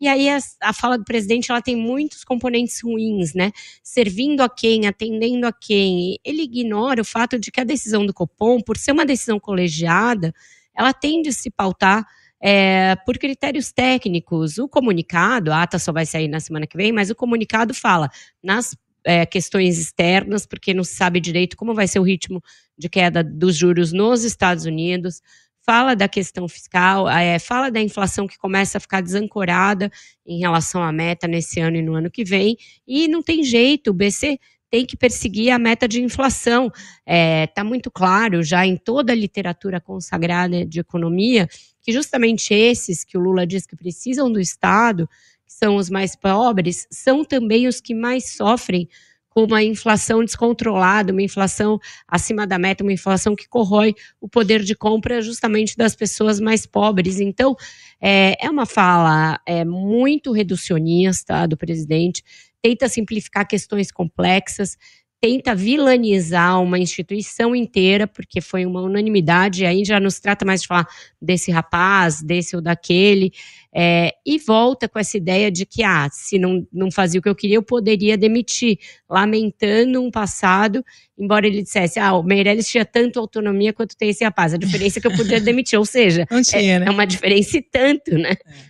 E aí a, a, fala do presidente ela tem muitos componentes ruins, né? Servindo a quem, atendendo a quem. Ele ignora o fato de que a decisão do Copom, por ser uma decisão colegiada, ela tende a se pautar é, por critérios técnicos. O comunicado, a ata só vai sair na semana que vem, mas o comunicado fala nas é, questões externas, porque não se sabe direito como vai ser o ritmo de queda dos juros nos Estados Unidos fala da questão fiscal, é, fala da inflação que começa a ficar desancorada em relação à meta nesse ano e no ano que vem, e não tem jeito, o BC tem que perseguir a meta de inflação. Está eh, é, muito claro já em toda a literatura consagrada de economia que justamente esses que o Lula diz que precisam do Estado, que são os mais pobres, são também os que mais sofrem uma inflação descontrolada, uma inflação acima da meta, uma inflação que corrói o poder de compra justamente das pessoas mais pobres. Então, é, é uma fala é, muito reducionista do presidente, tenta simplificar questões complexas, tenta vilanizar uma instituição inteira, porque foi uma unanimidade, aí já nos trata mais de falar desse rapaz, desse ou daquele, é, e volta com essa ideia de que, ah, se não, não fazia o que eu queria, eu poderia demitir, lamentando um passado, embora ele dissesse, ah, o Meirelles tinha tanto autonomia quanto tem esse rapaz, a diferença é que eu podia demitir, ou seja, não tinha, é, né? é uma diferença e tanto, né? É.